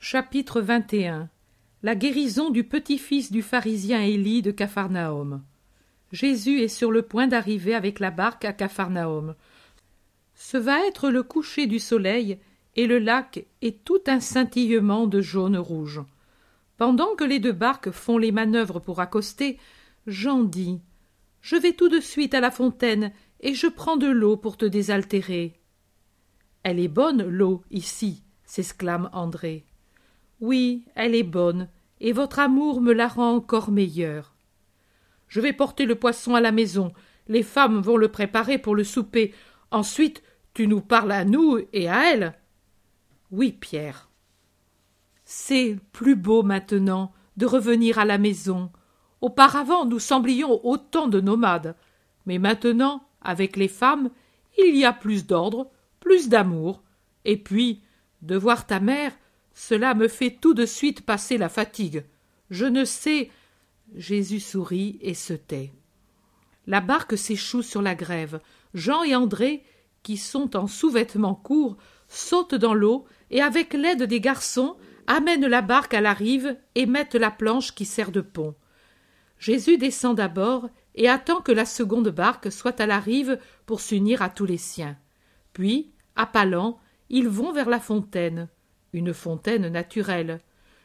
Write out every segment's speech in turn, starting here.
Chapitre 21 La guérison du petit-fils du pharisien Élie de Capharnaüm. Jésus est sur le point d'arriver avec la barque à Capharnaüm. Ce va être le coucher du soleil, et le lac est tout un scintillement de jaune-rouge. Pendant que les deux barques font les manœuvres pour accoster, Jean dit Je vais tout de suite à la fontaine et je prends de l'eau pour te désaltérer. Elle est bonne, l'eau, ici, s'exclame André. Oui, elle est bonne, et votre amour me la rend encore meilleure. Je vais porter le poisson à la maison, les femmes vont le préparer pour le souper, ensuite tu nous parles à nous et à elle. Oui, Pierre. C'est plus beau maintenant de revenir à la maison. Auparavant nous semblions autant de nomades mais maintenant, avec les femmes, il y a plus d'ordre, plus d'amour, et puis, de voir ta mère, cela me fait tout de suite passer la fatigue. Je ne sais. Jésus sourit et se tait. La barque s'échoue sur la grève. Jean et André, qui sont en sous-vêtements courts, sautent dans l'eau et, avec l'aide des garçons, amènent la barque à la rive et mettent la planche qui sert de pont. Jésus descend d'abord et attend que la seconde barque soit à la rive pour s'unir à tous les siens. Puis, à lents, ils vont vers la fontaine une fontaine naturelle,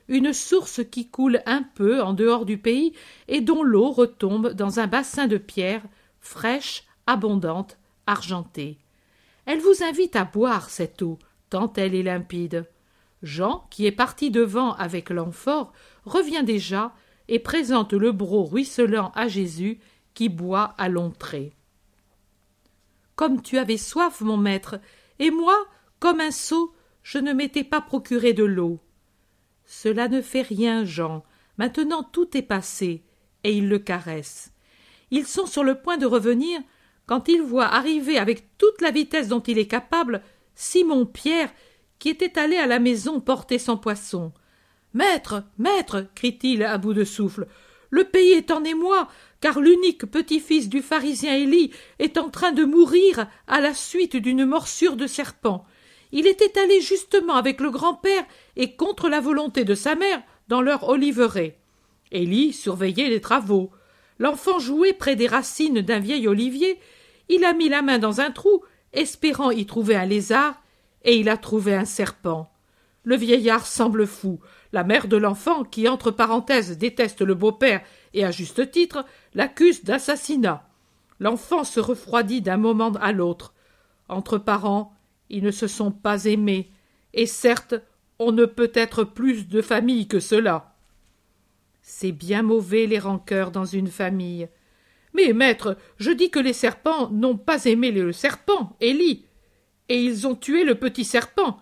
une source qui coule un peu en dehors du pays et dont l'eau retombe dans un bassin de pierre, fraîche, abondante, argentée. Elle vous invite à boire cette eau, tant elle est limpide. Jean, qui est parti devant avec l'amphore, revient déjà et présente le broc ruisselant à Jésus qui boit à l'entrée. Comme tu avais soif, mon maître, et moi, comme un sot, je ne m'étais pas procuré de l'eau. Cela ne fait rien, Jean. Maintenant tout est passé. Et ils le caressent. Ils sont sur le point de revenir quand ils voient arriver avec toute la vitesse dont il est capable Simon Pierre qui était allé à la maison porter son poisson. Maître, maître, crie-t-il à bout de souffle, le pays est en émoi, car l'unique petit-fils du pharisien Élie est en train de mourir à la suite d'une morsure de serpent. Il était allé justement avec le grand-père et contre la volonté de sa mère dans leur oliveraie. Élie surveillait les travaux. L'enfant jouait près des racines d'un vieil olivier. Il a mis la main dans un trou, espérant y trouver un lézard, et il a trouvé un serpent. Le vieillard semble fou. La mère de l'enfant, qui entre parenthèses déteste le beau-père et à juste titre, l'accuse d'assassinat. L'enfant se refroidit d'un moment à l'autre. Entre parents, ils ne se sont pas aimés, et certes, on ne peut être plus de famille que cela. C'est bien mauvais les rancœurs dans une famille. Mais maître, je dis que les serpents n'ont pas aimé le serpent, Élie, et ils ont tué le petit serpent.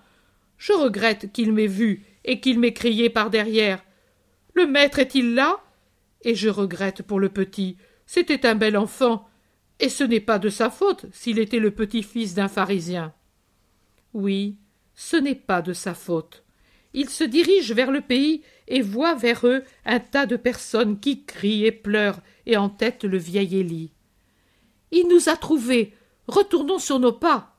Je regrette qu'il m'ait vu et qu'il m'ait crié par derrière. Le maître est-il là Et je regrette pour le petit. C'était un bel enfant, et ce n'est pas de sa faute s'il était le petit-fils d'un pharisien. Oui, ce n'est pas de sa faute. Il se dirige vers le pays et voit vers eux un tas de personnes qui crient et pleurent et tête le vieil Élie. Il nous a trouvés. Retournons sur nos pas.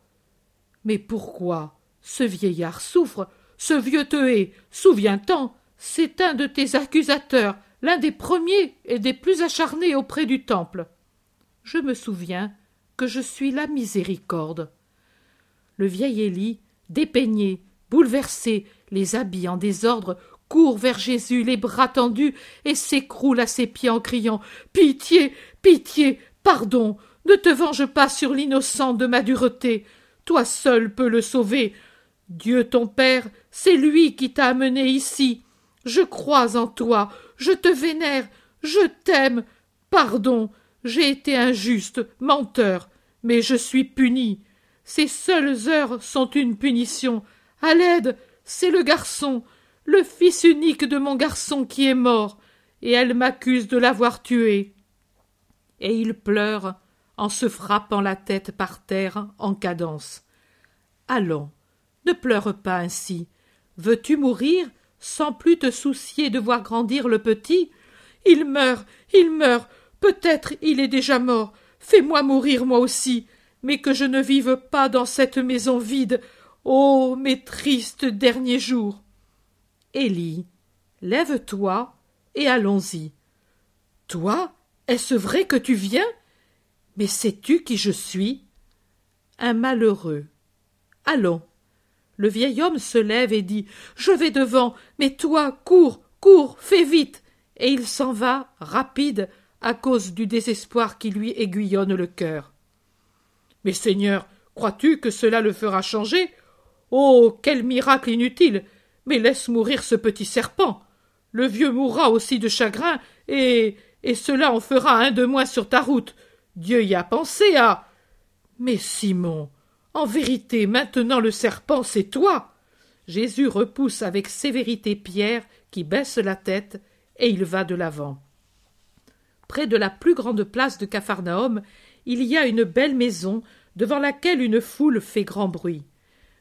Mais pourquoi Ce vieillard souffre, ce vieux te hait. Souviens-t'en, c'est un de tes accusateurs, l'un des premiers et des plus acharnés auprès du temple. Je me souviens que je suis la miséricorde le vieil Élie, dépeigné, bouleversé, les habits en désordre, court vers Jésus, les bras tendus, et s'écroule à ses pieds en criant Pitié, pitié, pardon, ne te venge pas sur l'innocent de ma dureté. Toi seul peux le sauver. Dieu ton Père, c'est lui qui t'a amené ici. Je crois en toi, je te vénère, je t'aime. Pardon, j'ai été injuste, menteur, mais je suis puni. « Ces seules heures sont une punition. À l'aide, c'est le garçon, le fils unique de mon garçon qui est mort, et elle m'accuse de l'avoir tué. Et il pleure en se frappant la tête par terre en cadence. Allons, ne pleure pas ainsi. Veux-tu mourir sans plus te soucier de voir grandir le petit Il meurt, il meurt, peut-être il est déjà mort. Fais-moi mourir moi aussi mais que je ne vive pas dans cette maison vide. Ô oh, mes tristes derniers jours. Élie, lève toi et allons y. Toi? Est ce vrai que tu viens? Mais sais tu qui je suis? Un malheureux. Allons. Le vieil homme se lève et dit. Je vais devant, mais toi cours, cours, fais vite. Et il s'en va, rapide, à cause du désespoir qui lui aiguillonne le cœur. Mais Seigneur, crois-tu que cela le fera changer Oh, quel miracle inutile Mais laisse mourir ce petit serpent Le vieux mourra aussi de chagrin, et. et cela en fera un de moins sur ta route. Dieu y a pensé à. Mais Simon, en vérité, maintenant le serpent, c'est toi Jésus repousse avec sévérité Pierre, qui baisse la tête, et il va de l'avant. Près de la plus grande place de Capharnaüm, il y a une belle maison devant laquelle une foule fait grand bruit.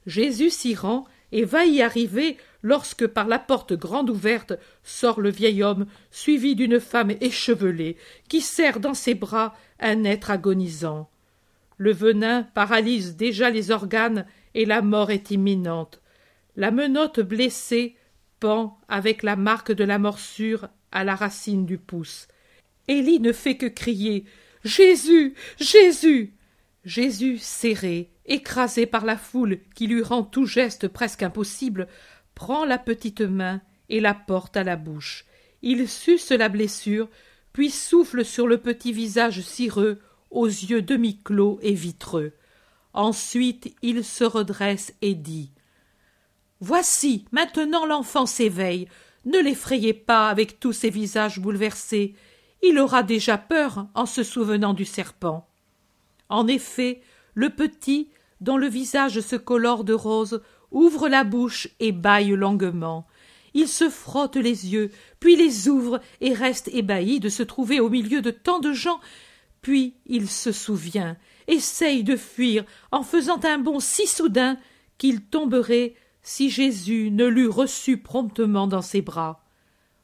Jésus s'y rend et va y arriver lorsque par la porte grande ouverte sort le vieil homme suivi d'une femme échevelée qui serre dans ses bras un être agonisant. Le venin paralyse déjà les organes et la mort est imminente. La menotte blessée pend avec la marque de la morsure à la racine du pouce. Élie ne fait que crier Jésus. Jésus. Jésus serré, écrasé par la foule qui lui rend tout geste presque impossible, prend la petite main et la porte à la bouche. Il suce la blessure, puis souffle sur le petit visage cireux, aux yeux demi-clos et vitreux. Ensuite, il se redresse et dit Voici, maintenant l'enfant s'éveille. Ne l'effrayez pas avec tous ces visages bouleversés il aura déjà peur en se souvenant du serpent. En effet, le petit, dont le visage se colore de rose, ouvre la bouche et bâille longuement. Il se frotte les yeux, puis les ouvre et reste ébahi de se trouver au milieu de tant de gens. Puis il se souvient, essaye de fuir en faisant un bond si soudain qu'il tomberait si Jésus ne l'eût reçu promptement dans ses bras.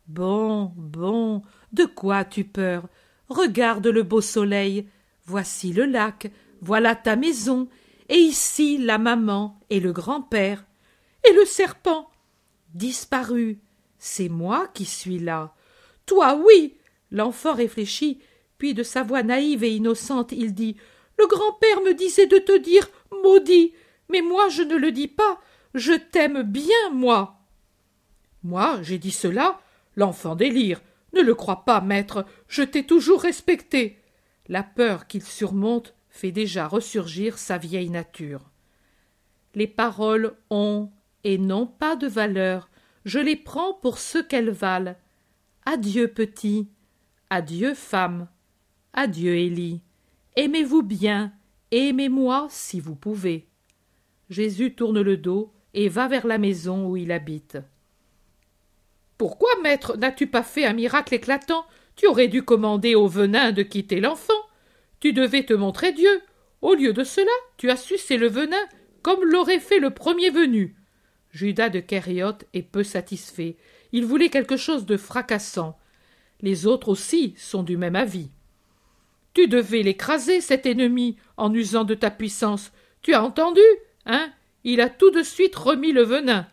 Bon, bon, de quoi tu peur Regarde le beau soleil. Voici le lac, voilà ta maison, et ici la maman et le grand-père. Et le serpent Disparu. C'est moi qui suis là. Toi, oui L'enfant réfléchit, puis de sa voix naïve et innocente, il dit Le grand-père me disait de te dire maudit, mais moi je ne le dis pas. Je t'aime bien, moi. Moi, j'ai dit cela L'enfant délire. Ne le crois pas, maître, je t'ai toujours respecté. La peur qu'il surmonte fait déjà ressurgir sa vieille nature. Les paroles ont et n'ont pas de valeur, je les prends pour ce qu'elles valent. Adieu, petit. Adieu, femme. Adieu, Élie. Aimez-vous bien, aimez-moi si vous pouvez. Jésus tourne le dos et va vers la maison où il habite. Pourquoi, maître, n'as-tu pas fait un miracle éclatant Tu aurais dû commander au venin de quitter l'enfant. Tu devais te montrer Dieu. Au lieu de cela, tu as sucé le venin comme l'aurait fait le premier venu. Judas de Kériot est peu satisfait. Il voulait quelque chose de fracassant. Les autres aussi sont du même avis. Tu devais l'écraser, cet ennemi, en usant de ta puissance. Tu as entendu Hein Il a tout de suite remis le venin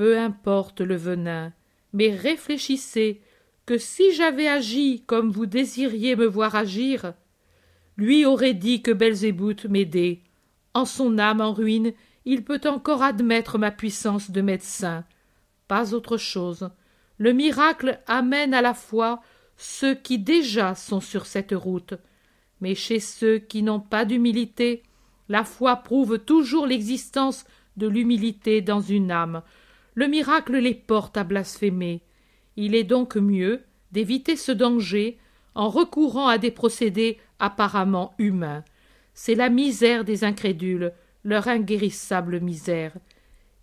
peu importe le venin, mais réfléchissez que si j'avais agi comme vous désiriez me voir agir, lui aurait dit que Belzébuth m'aidait. En son âme en ruine, il peut encore admettre ma puissance de médecin. Pas autre chose. Le miracle amène à la foi ceux qui déjà sont sur cette route. Mais chez ceux qui n'ont pas d'humilité, la foi prouve toujours l'existence de l'humilité dans une âme, le miracle les porte à blasphémer. Il est donc mieux d'éviter ce danger en recourant à des procédés apparemment humains. C'est la misère des incrédules, leur inguérissable misère.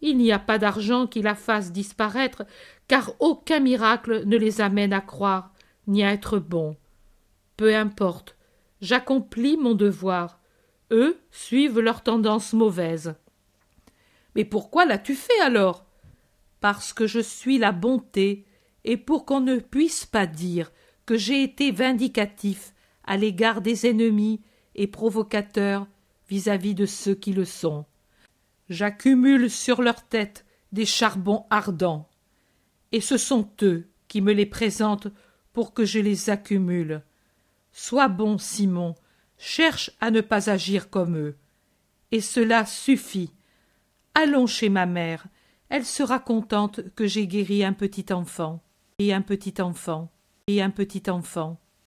Il n'y a pas d'argent qui la fasse disparaître, car aucun miracle ne les amène à croire, ni à être bons. Peu importe, j'accomplis mon devoir. Eux suivent leur tendance mauvaise. « Mais pourquoi l'as-tu fait alors parce que je suis la bonté, et pour qu'on ne puisse pas dire que j'ai été vindicatif à l'égard des ennemis et provocateur vis-à-vis de ceux qui le sont. J'accumule sur leur tête des charbons ardents, et ce sont eux qui me les présentent pour que je les accumule. Sois bon, Simon, cherche à ne pas agir comme eux. Et cela suffit. Allons chez ma mère, elle sera contente que j'ai guéri un petit enfant, et un petit enfant, et un petit enfant.